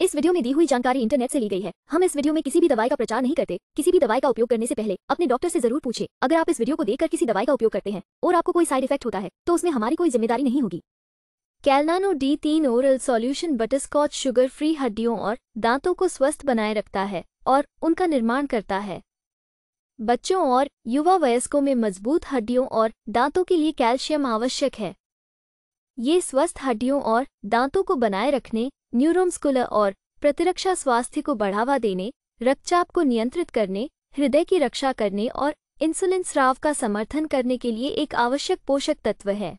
इस वीडियो में दी हुई जानकारी इंटरनेट से ली गई है हम इस वीडियो में किसी भी दवाई का प्रचार नहीं करते किसी भी दवाई का उपयोग करने से पहले अपने डॉक्टर से जरूर पूछे अगर आप इस वीडियो को देखकर किसी दवाई का उपयोग करते हैं और आपको कोई साइड इफेक्ट होता है तो उसमें हमारी कोई जिम्मेदारी नहीं होगी कैलनानो डी तीन oral solution butterscotch sugar free हड्डियों और दांतों को स्वस्थ बनाए रखता है और उनका निर्माण करता है बच्चों और युवा वयस्कों में मजबूत हड्डियों और दांतों के लिए कैल्शियम आवश्यक है ये स्वस्थ हड्डियों और दांतों को बनाए रखने न्यूरोमस्कुलर और प्रतिरक्षा स्वास्थ्य को बढ़ावा देने रक्तचाप को नियंत्रित करने हृदय की रक्षा करने और इंसुलिन स्राव का समर्थन करने के लिए एक आवश्यक पोषक तत्व है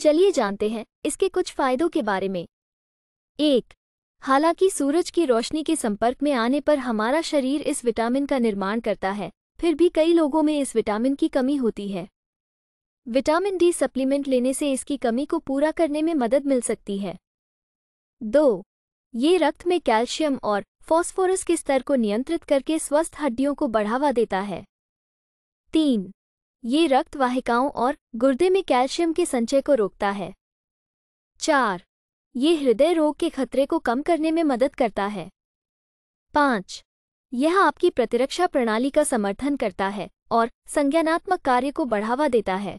चलिए जानते हैं इसके कुछ फायदों के बारे में एक हालांकि सूरज की रोशनी के संपर्क में आने पर हमारा शरीर इस विटामिन का निर्माण करता है फिर भी कई लोगों में इस विटामिन की कमी होती है विटामिन डी सप्लीमेंट लेने से इसकी कमी को पूरा करने में मदद मिल सकती है दो ये रक्त में कैल्शियम और फॉस्फोरस के स्तर को नियंत्रित करके स्वस्थ हड्डियों को बढ़ावा देता है तीन ये रक्त वाहिकाओं और गुर्दे में कैल्शियम के संचय को रोकता है चार ये हृदय रोग के खतरे को कम करने में मदद करता है पाँच यह आपकी प्रतिरक्षा प्रणाली का समर्थन करता है और संज्ञानात्मक कार्य को बढ़ावा देता है